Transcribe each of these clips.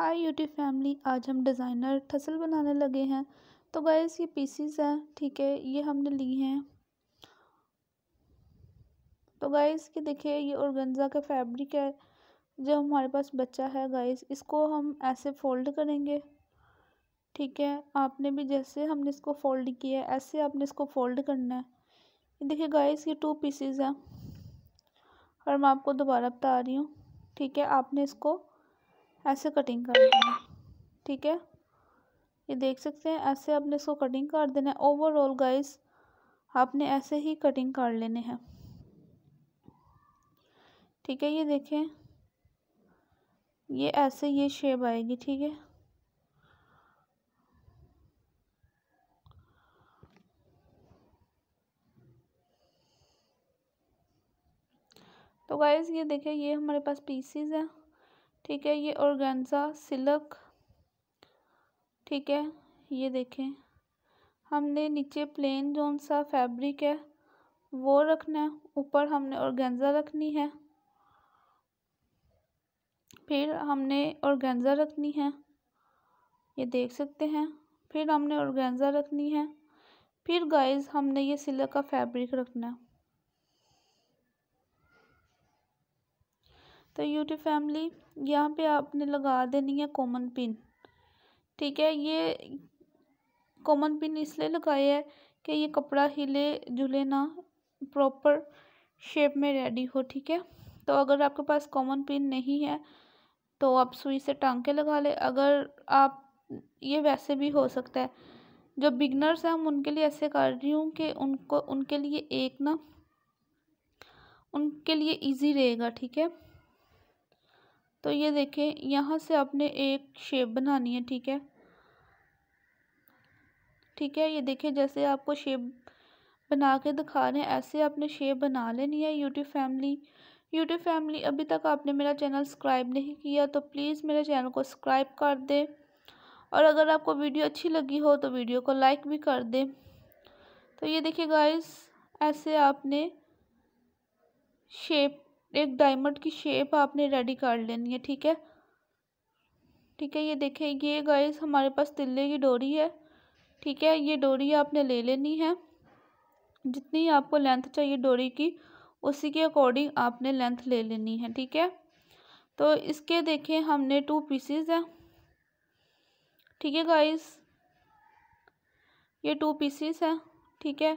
hi YouTube family आज हम designer ठसल बनाने लगे हैं तो गैस ये पीसीस हैं ठीक है ये हमने ली हैं तो गैस ये देखिए ये औरगंजा का फैब्रिक है जो हमारे पास बच्चा है गैस इसको हम ऐसे फोल्ड करेंगे ठीक है आपने भी जैसे हमने इसको फोल्ड किया है ऐसे आपने इसको फोल्ड करना है ये देखिए गैस ये टू पीसीस हैं और मैं आपको दोबारा बता रही हूँ ठीक है आपने इसको ऐसे कटिंग कर देना ठीक है ये देख सकते हैं ऐसे आपने इसको कटिंग कर देना है ओवरऑल गाइस आपने ऐसे ही कटिंग कर लेने हैं ठीक है ये देखें ये ऐसे ये शेप आएगी ठीक है तो गाइज़ ये देखें ये हमारे पास पीसीज हैं ठीक है ये ऑर्गेन्जा सिल्क ठीक है ये देखें हमने नीचे प्लेन जोन सा फैब्रिक है वो रखना है ऊपर हमने ऑर्गेन्जा रखनी है फिर हमने ऑर्गेन्जा रखनी है ये देख सकते हैं फिर हमने ऑर्गेन्जा रखनी है फिर गाइस हमने ये सिल्क का फैब्रिक रखना है तो यूट्यूब फैमिली यहाँ पे आपने लगा देनी है कॉमन पिन ठीक है ये कॉमन पिन इसलिए लगाया है कि ये कपड़ा हिले झुले ना प्रॉपर शेप में रेडी हो ठीक है तो अगर आपके पास कॉमन पिन नहीं है तो आप सुई से टांग के लगा ले अगर आप ये वैसे भी हो सकता है जो बिगनर्स हैं हम उनके लिए ऐसे कर रही हूँ कि उनको उनके लिए एक ना उनके लिए इजी रहेगा ठीक है तो ये देखें यहाँ से आपने एक शेप बनानी है ठीक है ठीक है ये देखें जैसे आपको शेप बना के दिखा रहे हैं ऐसे आपने शेप बना लेनी है यूट्यूब फैमिली यूट्यूब फैमिली अभी तक आपने मेरा चैनल सब्सक्राइब नहीं किया तो प्लीज़ मेरे चैनल को सब्सक्राइब कर दें और अगर आपको वीडियो अच्छी लगी हो तो वीडियो को लाइक भी कर दें तो ये देखिए गाइस ऐसे आपने शेप एक डायमंड की शेप आपने रेडी कर लेनी है ठीक है ठीक है ये देखें ये गाइस हमारे पास तिल्ले की डोरी है ठीक है ये डोरी आपने ले लेनी है जितनी आपको लेंथ चाहिए डोरी की उसी के अकॉर्डिंग आपने लेंथ ले लेनी है ठीक है तो इसके देखें हमने टू पीसेस हैं ठीक है गाइस ये टू पीसेस हैं ठीक है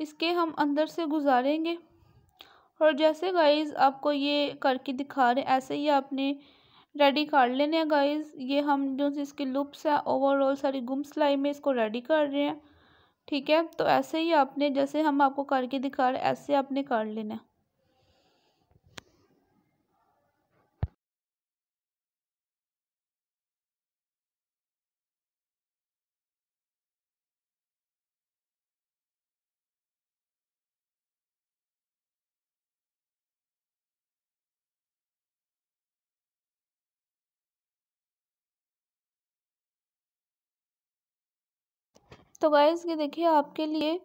इसके हम अंदर से गुजारेंगे और जैसे गाइज़ आपको ये करके दिखा रहे ऐसे ही आपने रेडी कर लेने हैं गाइज़ ये हम जो इसकी लुप्स है ओवरऑल सारी गुम सिलाई में इसको रेडी कर रहे हैं ठीक है तो ऐसे ही आपने जैसे हम आपको करके दिखा रहे ऐसे आपने कर लेना है तो गाइज़ ये देखिए आपके लिए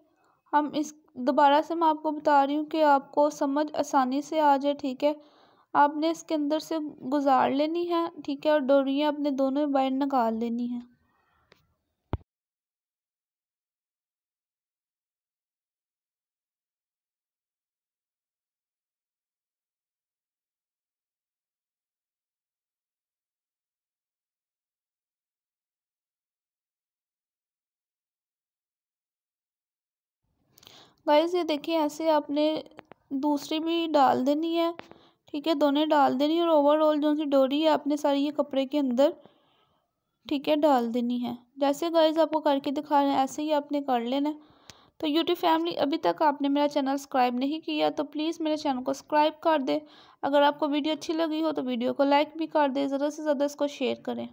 हम इस दोबारा से मैं आपको बता रही हूँ कि आपको समझ आसानी से आ जाए ठीक है आपने इसके अंदर से गुजार लेनी है ठीक है और डोरियाँ अपने दोनों बाइंड निकाल लेनी है गाइस ये देखिए ऐसे आपने दूसरी भी डाल देनी है ठीक है दोनों डाल देनी है और ओवरऑल जो सी डोरी है आपने सारी ये कपड़े के अंदर ठीक है डाल देनी है जैसे गाइज आपको करके दिखा रहे हैं ऐसे ही आपने कर लेना है तो यूट्यूब फैमिली अभी तक आपने मेरा चैनल सब्सक्राइब नहीं किया तो प्लीज़ मेरे चैनल को सब्सक्राइब कर दे अगर आपको वीडियो अच्छी लगी हो तो वीडियो को लाइक भी कर दे ज़्यादा से ज़्यादा इसको शेयर करें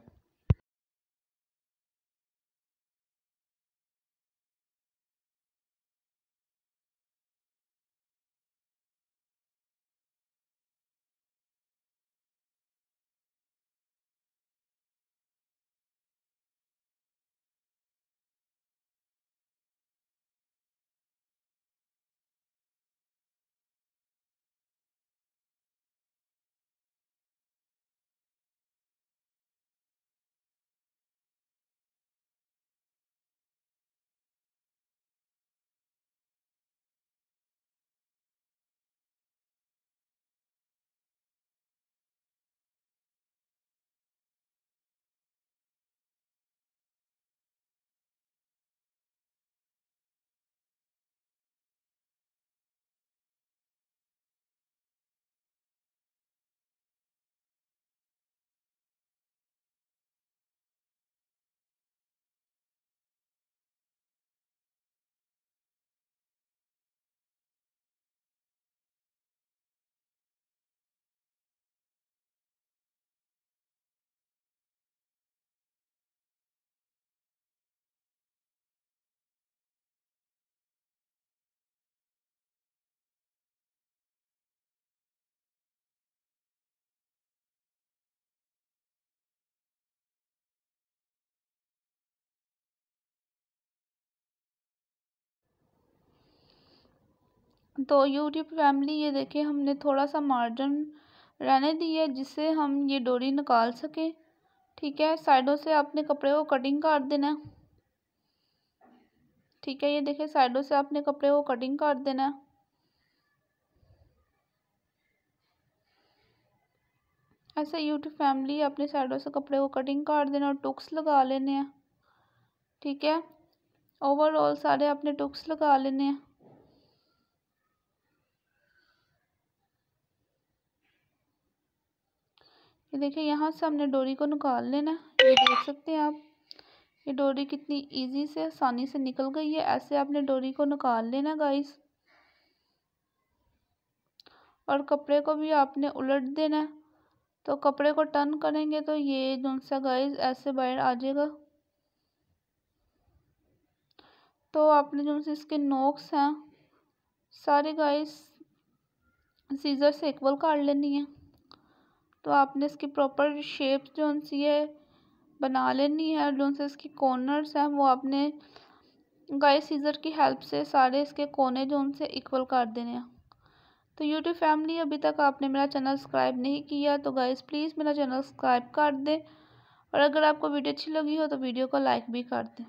तो यूट्यूब फैमिली ये देखें हमने थोड़ा सा मार्जिन रहने दी है जिससे हम ये डोरी निकाल सकें ठीक है साइडों से आपने कपड़े को कटिंग कर देना है ठीक है ये देखें साइडों से आपने कपड़े को कटिंग कर देना है ऐसे यूट्यूब फैमिली अपने साइडों से कपड़े को कटिंग कर देना और टुक्स लगा लेने हैं ठीक है ओवरऑल सारे अपने टुक्स लगा लेने हैं ये देखिए यहाँ से हमने डोरी को निकाल लेना ये देख सकते हैं आप ये डोरी कितनी इजी से आसानी से निकल गई है ऐसे आपने डोरी को निकाल लेना गाइस और कपड़े को भी आपने उलट देना तो कपड़े को टर्न करेंगे तो ये जो सा गाइस ऐसे बाहर आ जाएगा तो आपने जो इसके नोक्स हैं सारे गाइस सीज़र से इक्वल काट लेनी है तो आपने इसकी प्रॉपर शेप जो सी है बना लेनी है और जो से इसकी कॉर्नर्स हैं वो आपने गाय सीज़र की हेल्प से सारे इसके कोने जो उनसे इक्वल कर देने हैं तो यूट्यूब फैमिली अभी तक आपने मेरा चैनल सब्सक्राइब नहीं किया तो गाइस प्लीज़ मेरा चैनल सब्सक्राइब कर दें और अगर आपको वीडियो अच्छी लगी हो तो वीडियो को लाइक भी कर दें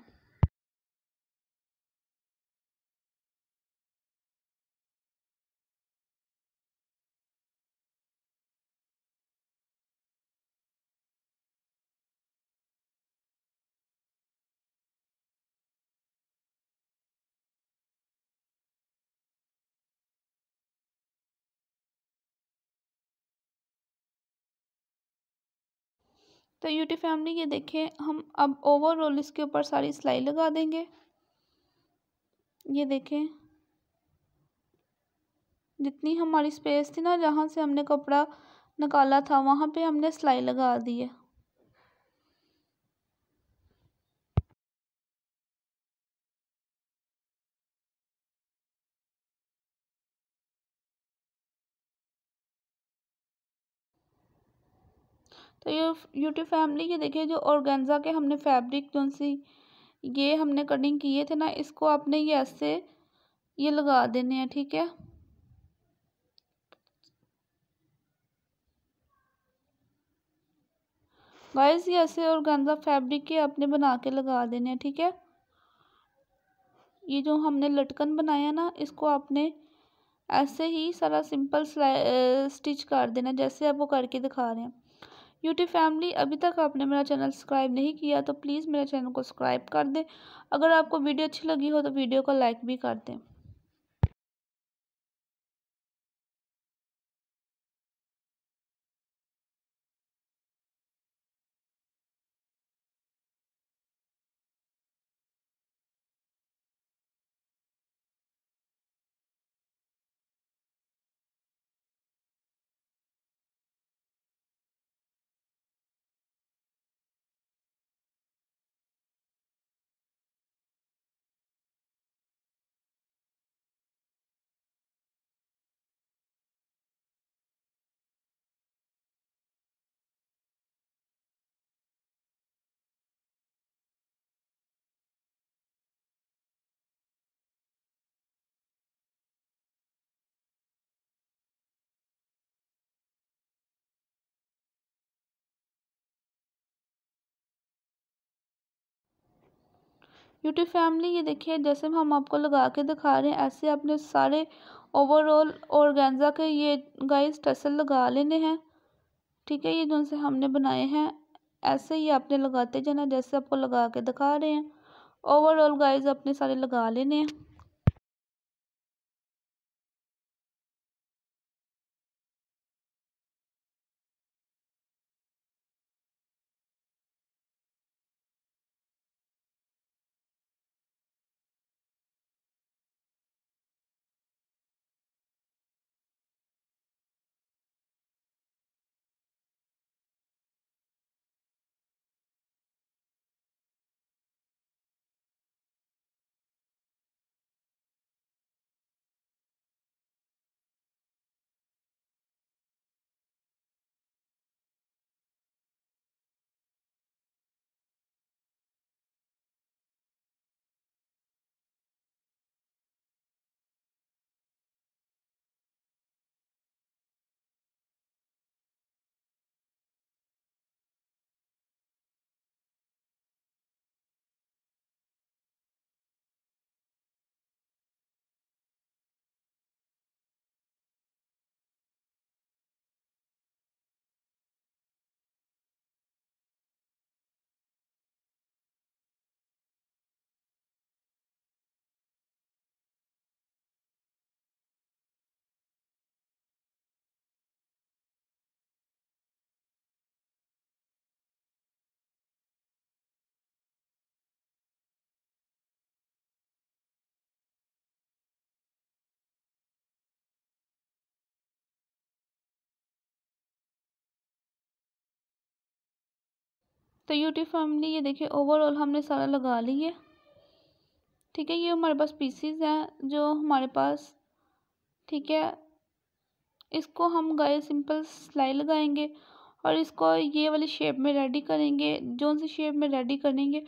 तो यूटी फैमिली ये देखें हम अब ओवरऑल इसके ऊपर सारी सिलाई लगा देंगे ये देखें जितनी हमारी स्पेस थी ना जहाँ से हमने कपड़ा निकाला था वहाँ पे हमने सिलाई लगा दी है तो ये यूट्यूब फैमिली ये देखिए जो ऑर्गेन्जा के हमने फैब्रिक जो सी ये हमने कटिंग किए थे ना इसको आपने ये ऐसे ये लगा देने हैं ठीक है गाइस ये ऐसे ऑर्गेन्जा फैब्रिक के आपने बना के लगा देने हैं ठीक है ये जो हमने लटकन बनाया ना इसको आपने ऐसे ही सारा सिंपल स्टिच कर देना जैसे आप वो करके दिखा रहे हैं यूट्यूब फैमिली अभी तक आपने मेरा चैनल सब्सक्राइब नहीं किया तो प्लीज़ मेरे चैनल को सब्सक्राइब कर दें अगर आपको वीडियो अच्छी लगी हो तो वीडियो को लाइक भी कर दें यूट्यूब फैमिली ये देखिए जैसे हम आपको लगा के दिखा रहे हैं ऐसे अपने सारे ओवरऑल ऑर्गेन्जा के ये गाइस टसल लगा लेने हैं ठीक है ये जो से हमने बनाए हैं ऐसे ही आपने लगाते जाना जैसे आपको लगा के दिखा रहे हैं ओवरऑल गाइस अपने सारे लगा लेने हैं तो यूट्यूब फैमिली ये देखिए ओवरऑल हमने सारा लगा ली है ठीक है ये हमारे पास पीसीज हैं जो हमारे पास ठीक है इसको हम गए सिंपल सिलाई लगाएंगे और इसको ये वाली शेप में रेडी करेंगे जो सी शेप में रेडी करेंगे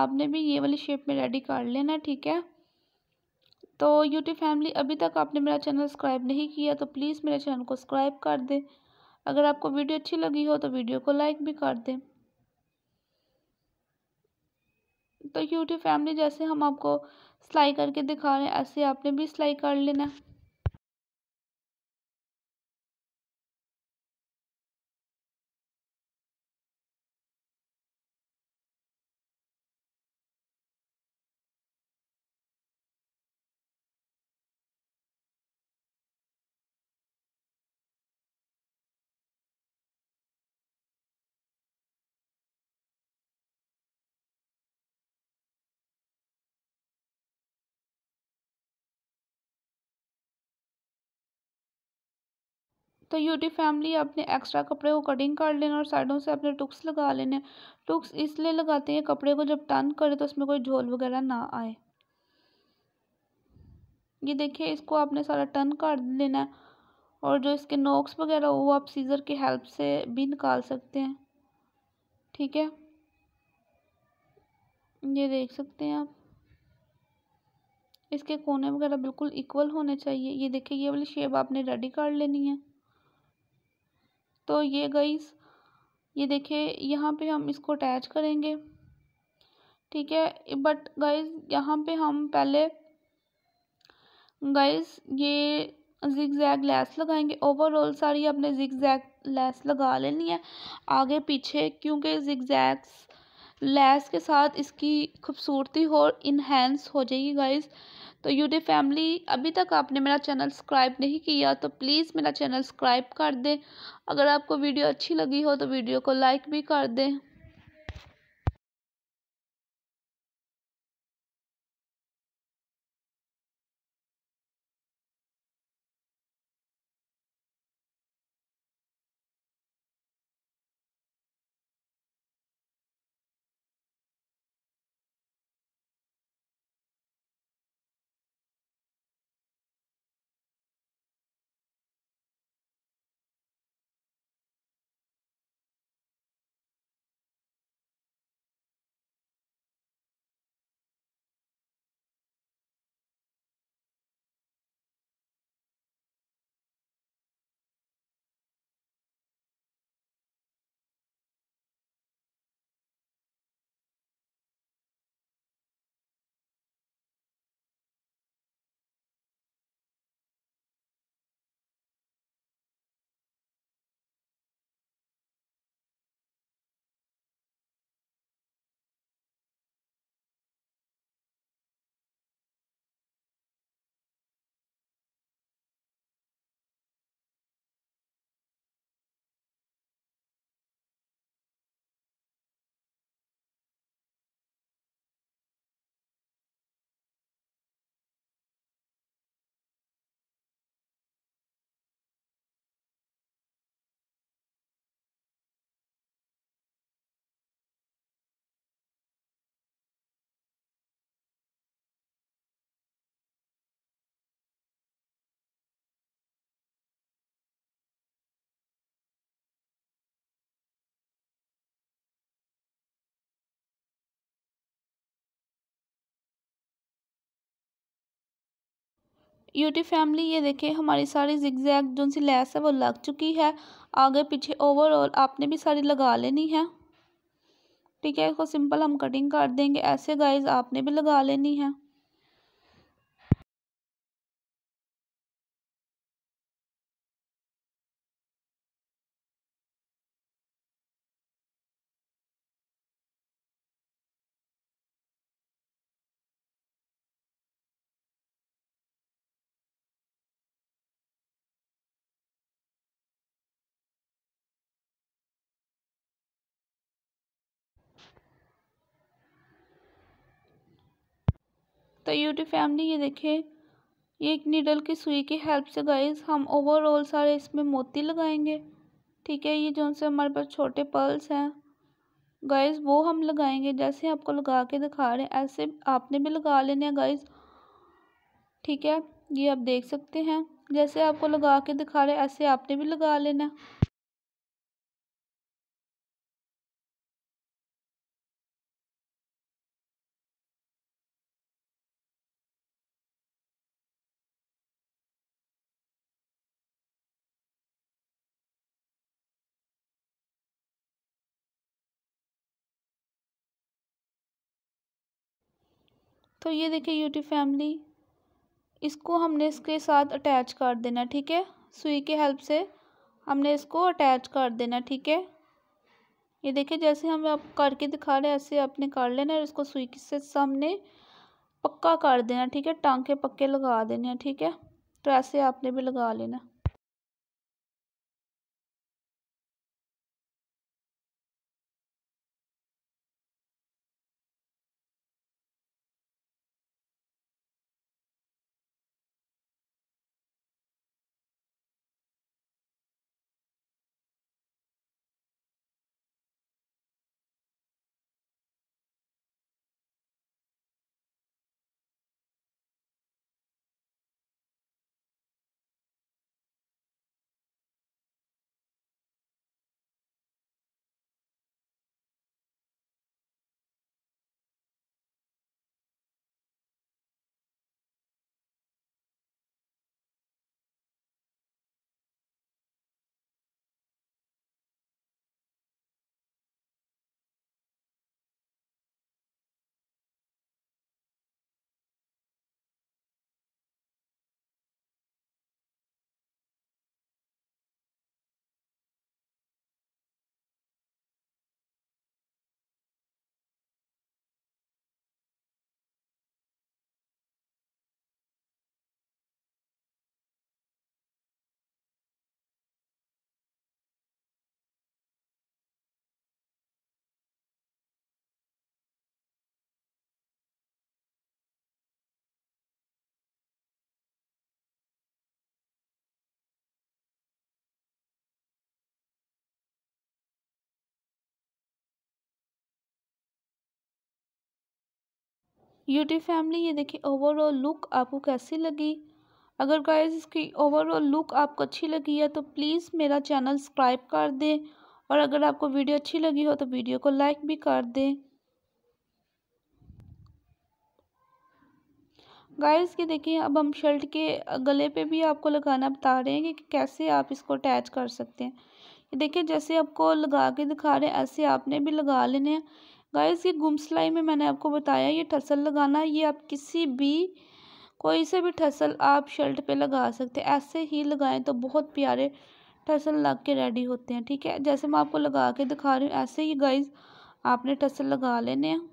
आपने भी ये वाली शेप में रेडी कर लेना ठीक है तो यूट्यूब फैमिली अभी तक आपने मेरा चैनल सब्सक्राइब नहीं किया तो प्लीज़ मेरे चैनल को सब्सक्राइब कर दें अगर आपको वीडियो अच्छी लगी हो तो वीडियो को लाइक भी कर दें तो यूट्यूब फैमिली जैसे हम आपको सिलाई करके दिखा रहे हैं ऐसे आपने भी सिलाई कर लेना तो यूटी फैमिली अपने एक्स्ट्रा कपड़े को कटिंग कर लेना और साइडों से अपने टुक्स लगा लेने टुक्स इसलिए लगाते हैं कपड़े को जब टर्न करें तो उसमें कोई झोल वगैरह ना आए ये देखिए इसको आपने सारा टर्न कर लेना है और जो इसके नोक्स वगैरह वो आप सीज़र की हेल्प से भी निकाल सकते हैं ठीक है ये देख सकते हैं आप इसके कोने वगैरह बिल्कुल इक्वल होने चाहिए ये देखिए ये वाली शेप आपने रेडी कर लेनी है तो ये गईस ये देखिए यहाँ पे हम इसको अटैच करेंगे ठीक है बट गाइस यहाँ पे हम पहले गाइस ये जिग जैग लैस लगाएंगे ओवरऑल सारी आपने जिग जैग लैस लगा लेनी है आगे पीछे क्योंकि जिग जैग्स लैस के साथ इसकी खूबसूरती और इन्हेंस हो जाएगी गाइज़ तो यूटी फैमिली अभी तक आपने मेरा चैनल सब्सक्राइब नहीं किया तो प्लीज़ मेरा चैनल सब्सक्राइब कर दें अगर आपको वीडियो अच्छी लगी हो तो वीडियो को लाइक भी कर दें यूटी फैमिली ये देखें हमारी सारी जिगजैग जो सी लैस है वो लग चुकी है आगे पीछे ओवरऑल आपने भी सारी लगा लेनी है ठीक है इसको सिंपल हम कटिंग कर देंगे ऐसे गाइज आपने भी लगा लेनी है तो यूट्यूब फैमिली ये देखें ये एक नीडल की सुई की हेल्प से गाइज हम ओवरऑल सारे इसमें मोती लगाएंगे ठीक है ये जो से हमारे पास छोटे पर्ल्स हैं गाइज़ वो हम लगाएंगे जैसे आपको लगा के दिखा रहे हैं ऐसे आपने भी लगा लेने हैं गाइज ठीक है ये आप देख सकते हैं जैसे आपको लगा के दिखा रहे हैं ऐसे आपने भी लगा लेना तो ये देखिए यूटी फैमिली इसको हमने इसके साथ अटैच कर देना ठीक है सुई के हेल्प से हमने इसको अटैच कर देना ठीक है ये देखिए जैसे हम आप करके दिखा रहे हैं ऐसे आपने कर लेना और इसको सुई से सामने पक्का कर देना ठीक है टांके पक्के लगा देने ठीक है तो ऐसे आपने भी लगा लेना यूट्यूब फैमिली ये देखिए ओवरऑल लुक आपको कैसी लगी अगर गाइज इसकी ओवरऑल लुक आपको अच्छी लगी है तो प्लीज़ मेरा चैनल सब्सक्राइब कर दें और अगर आपको वीडियो अच्छी लगी हो तो वीडियो को लाइक भी कर दें गाइस ये देखिए अब हम शर्ट के गले पे भी आपको लगाना बता रहे हैं कि कैसे आप इसको अटैच कर सकते हैं ये देखिए जैसे आपको लगा के दिखा रहे हैं ऐसे आपने भी लगा लेने हैं गाइस ये गुम सिलाई में मैंने आपको बताया ये ठसल लगाना ये आप किसी भी कोई से भी ठसल आप शर्ट पे लगा सकते हैं ऐसे ही लगाएं तो बहुत प्यारे ठसल लग के रेडी होते हैं ठीक है जैसे मैं आपको लगा के दिखा रही हूँ ऐसे ही गाइज आपने ठसल लगा लेने हैं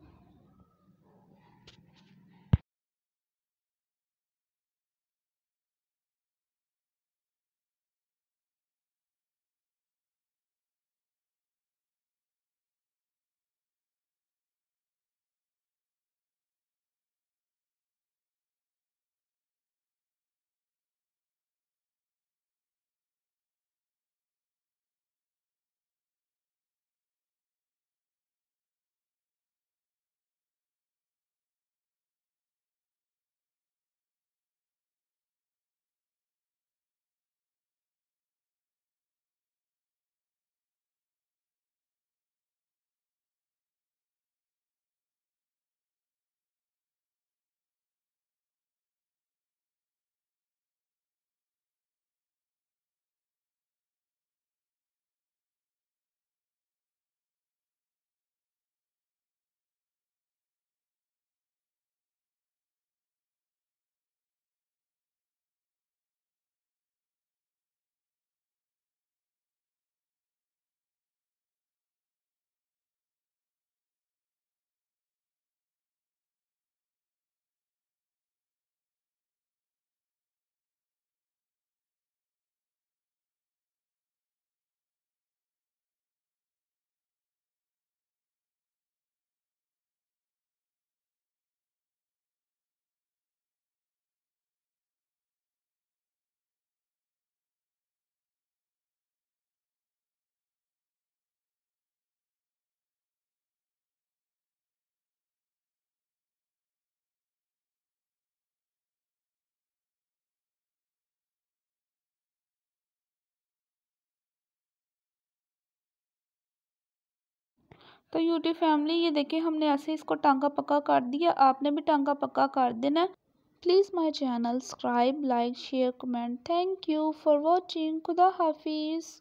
तो यूट्यूब फैमिली ये देखिए हमने ऐसे इसको टांगा पक्का कर दिया आपने भी टांगा पक्का कर देना है please my channel subscribe like share comment thank you for watching खुदा हाफिज़